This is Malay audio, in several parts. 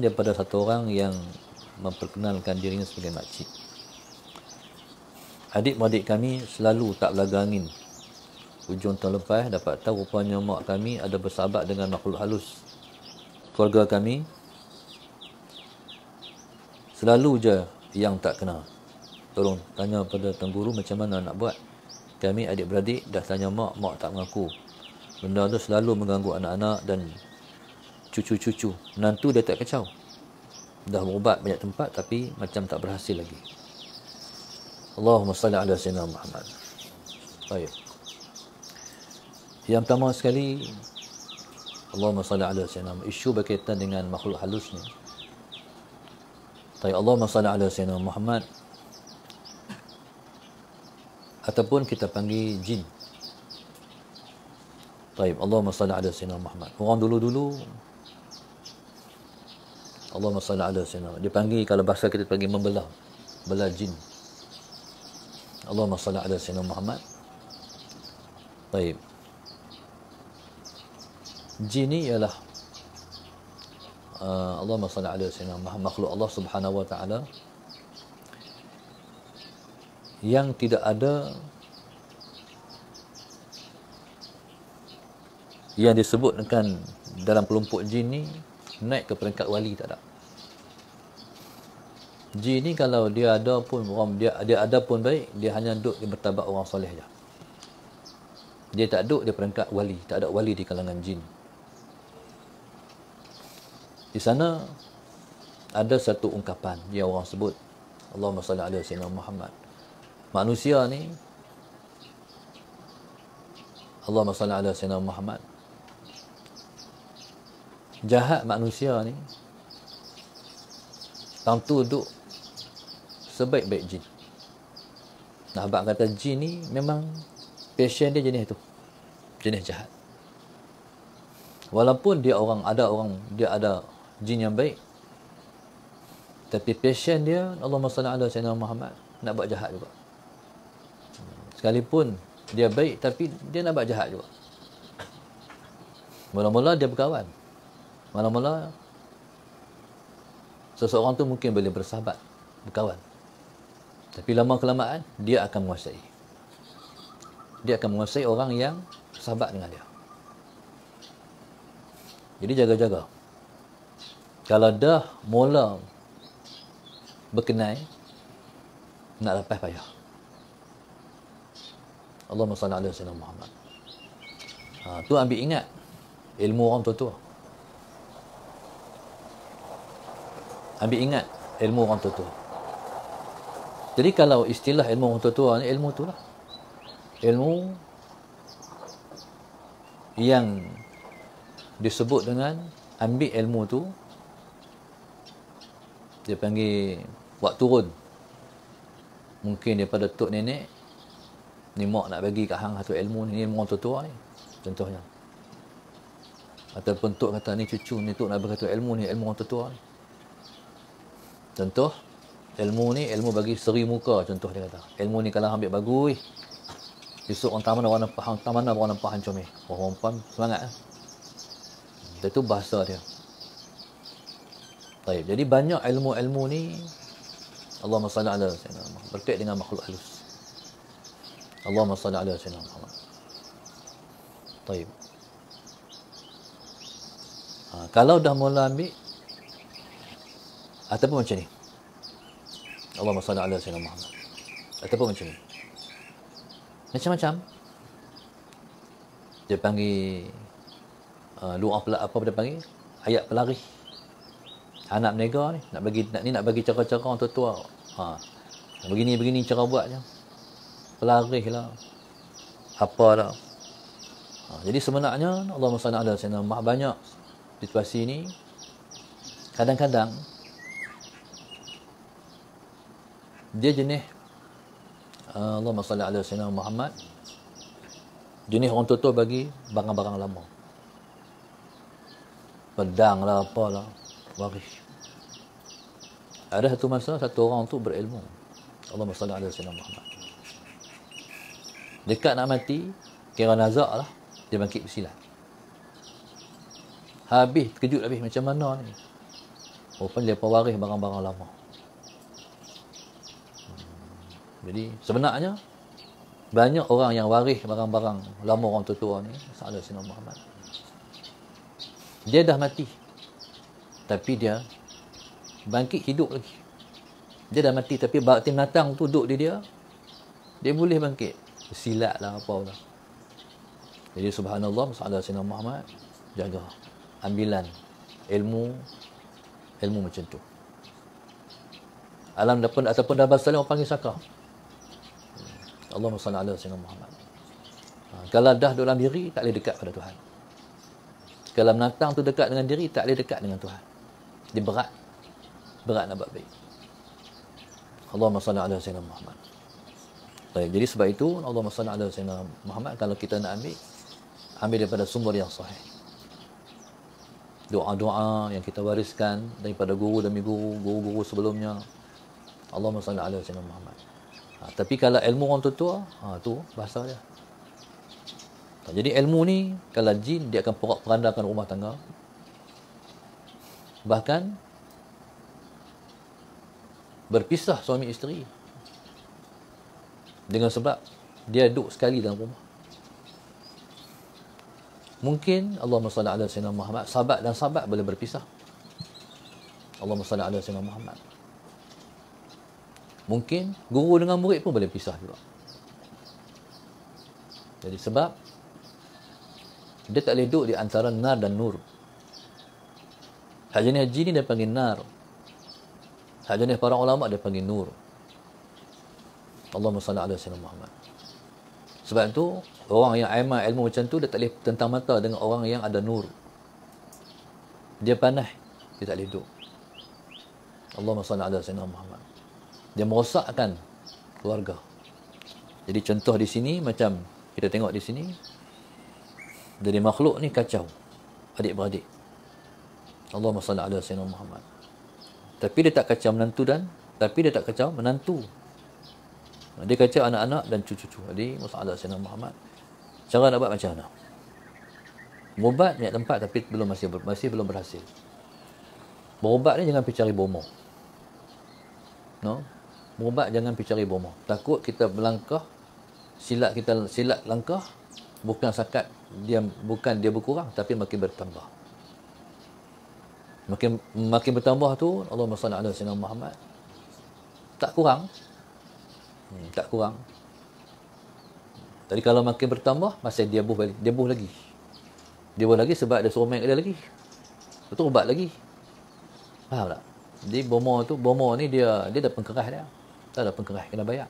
Dia pada satu orang yang memperkenalkan dirinya sebagai makcik. Adik-adik kami selalu tak belaga angin. Hujung tahun lepas dapat tahu rupanya mak kami ada bersahabat dengan makhluk halus. Keluarga kami selalu je yang tak kenal. Tolong tanya pada Tuan Guru macam mana nak buat. Kami adik-beradik dah tanya mak, mak tak mengaku. Benda tu selalu mengganggu anak-anak dan cucu-cucu menantu dia tak kacau dah berubat banyak tempat tapi macam tak berhasil lagi Allahumma salli ala sayyidina Muhammad baik yang pertama sekali Allahumma salli ala sayyidina Muhammad isu berkaitan dengan makhluk halus ni tapi Allahumma salli ala sayyidina Muhammad ataupun kita panggil jin Baik, Allahumma salli ala sayyidina Muhammad orang dulu-dulu Allah salli ala sayyidina Muhammad. Dipanggil kalau bahasa kita panggil membelah. Belah jin. Allah salli ala sayyidina Muhammad. Baik. Jin ni ialah Allah uh, Allahumma salli ala sayyidina Muhammad. Makhluk Allah subhanahu wa ta'ala yang tidak ada yang disebutkan dalam kelompok jin ni naik ke peringkat wali tak ada jin ni kalau dia ada pun orang dia dia ada pun baik dia hanya duduk di bertabak orang soleh je dia tak duduk di peringkat wali tak ada wali di kalangan jin di sana ada satu ungkapan yang orang sebut Allahumma salli ala sayyidina Muhammad manusia ni Allahumma salli ala sayyidina Muhammad jahat manusia ni tentu duduk sebaik-baik jin nah abang kata jin ni memang passion dia jenis tu jenis jahat walaupun dia orang ada orang dia ada jin yang baik tapi passion dia Allah SWT Sayyidina Muhammad nak buat jahat juga sekalipun dia baik tapi dia nak buat jahat juga mula-mula dia berkawan Mula-mula seseorang tu mungkin boleh bersahabat, berkawan. Tapi lama kelamaan dia akan menguasai. Dia akan menguasai orang yang sahabat dengan dia. Jadi jaga-jaga. Kalau dah mula berkenai nak lepas payah. Allahumma salli ala sallam Muhammad. Ha, tu ambil ingat ilmu orang tua-tua. ambil ingat ilmu orang tua-tua. Jadi kalau istilah ilmu orang tua-tua ni ilmu tu lah. Ilmu yang disebut dengan ambil ilmu tu dia panggil buat turun. Mungkin daripada tok nenek ni mak nak bagi kat hang satu ilmu ni, ilmu orang tua-tua ni. Contohnya. Ataupun tok kata ni cucu ni tok nak bagi satu ilmu ni, ilmu orang tua-tua ni. Contoh, ilmu ni ilmu bagi seri muka contoh dia kata. Ilmu ni kalau ambil bagus, besok orang tamana orang nampak, tamana orang nampak hancur ni. Orang perempuan semangat. Eh? Dia tu bahasa dia. Baik, jadi banyak ilmu-ilmu ni Allahumma salli ala sayyidina Muhammad berkait dengan makhluk halus. Allahumma salli ala sayyidina Muhammad. Baik. Ha, kalau dah mula ambil Ataupun macam ni. Allahumma salli ala sayyidina Muhammad. Ataupun macam ni. Macam-macam. Dia panggil uh, luah pula apa dia panggil? Ayat pelari. Anak menega ni nak bagi nak ni nak bagi cara-cara untuk tua. Ha. Begini begini cara buat je. Pelari lah. Apa lah. Ha. Jadi sebenarnya Allahumma salli ala sayyidina Muhammad banyak situasi ni kadang-kadang dia jenis uh, Allahumma salli ala sayyidina Muhammad jenis orang tua-tua bagi barang-barang lama pedang lah apalah waris ada satu masa satu orang tu berilmu Allahumma salli ala sayyidina Muhammad dekat nak mati kira nazak lah dia bangkit bersilat habis terkejut habis macam mana ni rupanya dia pewaris barang-barang lama jadi sebenarnya banyak orang yang waris barang-barang lama orang tua-tua ni Sa'ala Sina Muhammad. Dia dah mati. Tapi dia bangkit hidup lagi. Dia dah mati tapi bakti matang tu duduk di dia. Dia boleh bangkit. Silat lah apa lah. Jadi subhanallah Sa'ala Sina Muhammad jaga. Ambilan ilmu ilmu macam tu. Alam dah ataupun dah bahasa lain orang panggil sakar. Allah salli ala sayyidina Muhammad. Ha, kalau dah dalam diri tak boleh dekat pada Tuhan. Kalau menatang tu dekat dengan diri tak boleh dekat dengan Tuhan. Dia berat. Berat nak buat baik. Allahumma salli ala sayyidina Muhammad. Baik, jadi sebab itu Allah salli ala sayyidina Muhammad kalau kita nak ambil ambil daripada sumber yang sahih doa-doa yang kita wariskan daripada guru demi guru, guru-guru sebelumnya. Allahumma salli ala sayyidina Muhammad. Ha, tapi kalau ilmu orang tua-tua, ha, tu bahasa dia. Ha, jadi ilmu ni, kalau jin, dia akan perandakan rumah tangga. Bahkan, berpisah suami isteri. Dengan sebab, dia duduk sekali dalam rumah. Mungkin Allah SWT Muhammad, sahabat dan sahabat boleh berpisah. Allah SWT Muhammad mungkin guru dengan murid pun boleh pisah juga. Jadi sebab dia tak boleh duduk di antara nar dan nur. Hajjani haji ni dia panggil nar. Hajjani para ulama dia panggil nur. Allahumma salli ala sayyidina Muhammad. Sebab tu orang yang aiman ilmu macam tu dia tak boleh tentang mata dengan orang yang ada nur. Dia panah dia tak boleh duduk. Allahumma salli ala sayyidina Muhammad dia merosakkan keluarga. Jadi contoh di sini macam kita tengok di sini dari makhluk ni kacau adik-beradik. Allahumma salli ala sayyidina Muhammad. Tapi dia tak kacau menantu dan tapi dia tak kacau menantu. Dia kacau anak-anak dan cucu-cucu. Jadi masalah sayyidina Muhammad. Cara nak buat macam mana? Mubat niat tempat tapi belum masih masih belum berhasil. Berubat ni jangan pergi cari bomoh. No? Berubat jangan pergi cari bomoh. Takut kita melangkah, silat kita silat langkah, bukan sakat dia bukan dia berkurang tapi makin bertambah. Makin makin bertambah tu Allah Subhanahu ala sayyidina Muhammad tak kurang. Hmm, tak kurang. Tadi kalau makin bertambah masih dia buh dia buh lagi. Dia buh lagi sebab ada suruh main dia lagi. Betul ubat lagi. Faham tak? Jadi bomo tu bomo ni dia dia dah pengkerah dia tak ada pengkerah kena bayar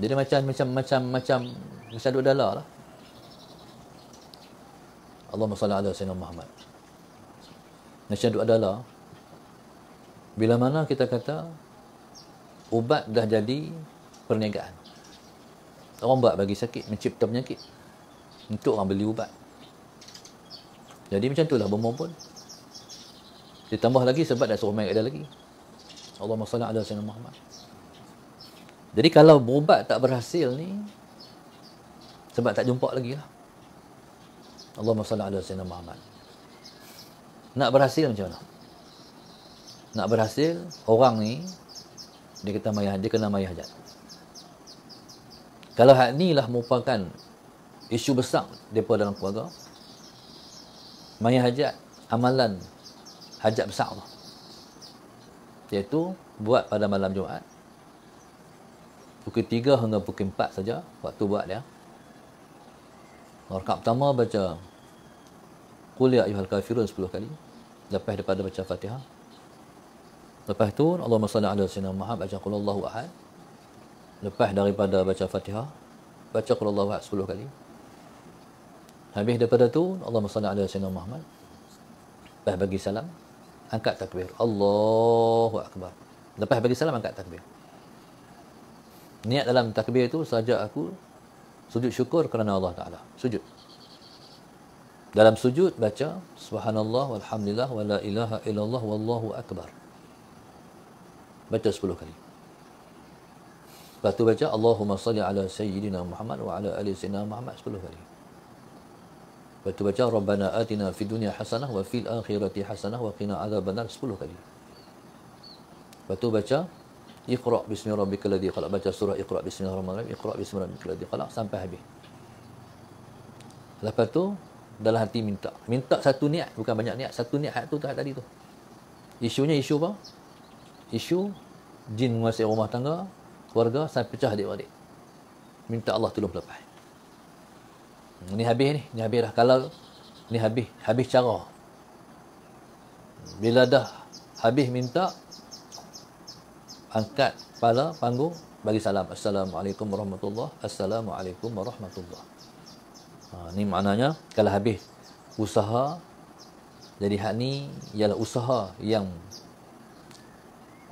jadi macam macam macam macam macam duduk dalam lah Allahumma salli ala sayyidina Muhammad macam duduk dalam bila mana kita kata ubat dah jadi perniagaan orang buat bagi sakit mencipta penyakit untuk orang beli ubat jadi macam itulah bermohon pun ditambah lagi sebab dah suruh main kat dia lagi Allah salli ala sayyidina Muhammad. Jadi kalau berubat tak berhasil ni sebab tak jumpa lagi lah. Allah salli ala sayyidina Muhammad. Nak berhasil macam mana? Nak berhasil orang ni dia kata mayah dia kena mayah hajat. Kalau hak ni lah merupakan isu besar depa dalam keluarga. Mayah hajat amalan hajat besar Allah iaitu buat pada malam Jumaat pukul tiga hingga pukul empat saja waktu buat dia rakaat pertama baca kuliah ya kafirun sepuluh kali lepas daripada baca Fatihah lepas tu Allahumma salli ala sayyidina Muhammad baca qul Allahu ahad lepas daripada baca Fatihah baca qul Allahu ahad sepuluh kali habis daripada tu Allahumma salli ala sayyidina Muhammad lepas bagi salam angkat takbir. Allahu akbar. Lepas bagi salam angkat takbir. Niat dalam takbir itu saja aku sujud syukur kerana Allah Taala. Sujud. Dalam sujud baca subhanallah walhamdulillah wala ilaha illallah wallahu akbar. Baca 10 kali. Lepas tu baca Allahumma salli ala sayyidina Muhammad wa ala ali sayyidina Muhammad 10 kali. Lepas tu baca Rabbana atina fid dunya hasanah wa fil akhirati hasanah wa qina adzabannar 10 kali. Lepas tu baca Iqra bismi rabbikal ladzi khalaq baca surah Iqra bismi rabbikal Iqra bismi rabbikal ladzi khalaq sampai habis. Lepas tu dalam hati minta. Minta satu niat bukan banyak niat satu niat hak tu tak tadi tu. Isunya isu apa? Isu jin menguasai rumah tangga, keluarga sampai pecah adik-adik. Minta Allah tolong pelapai. Ni habis ni, ni habis dah. Kalau ni habis, habis cara. Bila dah habis minta, angkat kepala, panggung, bagi salam. Assalamualaikum warahmatullahi wabarakatuh. Assalamualaikum warahmatullahi ha, ni maknanya, kalau habis usaha, jadi hak ni ialah usaha yang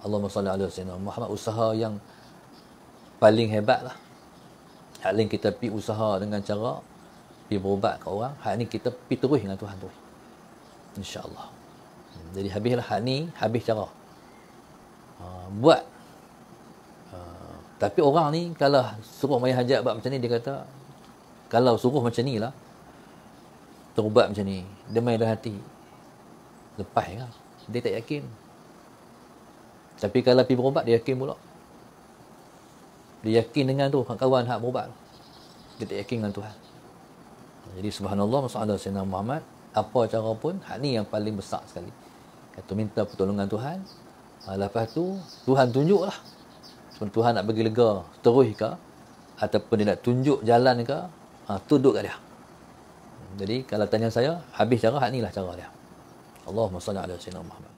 Allahumma salli alaihi wasallam Muhammad usaha yang paling hebat lah. Hak lain kita pi usaha dengan cara pergi berubat ke orang hari ni kita pergi terus dengan Tuhan terus insyaAllah jadi habislah hari ni habis cara uh, buat uh, tapi orang ni kalau suruh mayah hajat buat macam ni dia kata kalau suruh macam ni lah terubat macam ni dia main dalam hati lepas lah dia tak yakin tapi kalau pergi berubat dia yakin pula dia yakin dengan tu kawan-kawan hak berubat dia tak yakin dengan Tuhan jadi subhanallah masalah Sayyidina Muhammad apa cara pun hak ni yang paling besar sekali. Kata minta pertolongan Tuhan. Ah, lepas tu Tuhan tunjuklah. Sebab Tuhan nak bagi lega terus ke ataupun dia nak tunjuk jalan ke ha, ah, tuduk kat dia. Jadi kalau tanya saya habis cara hak ni lah cara dia. Allahumma salli ala Sayyidina Muhammad.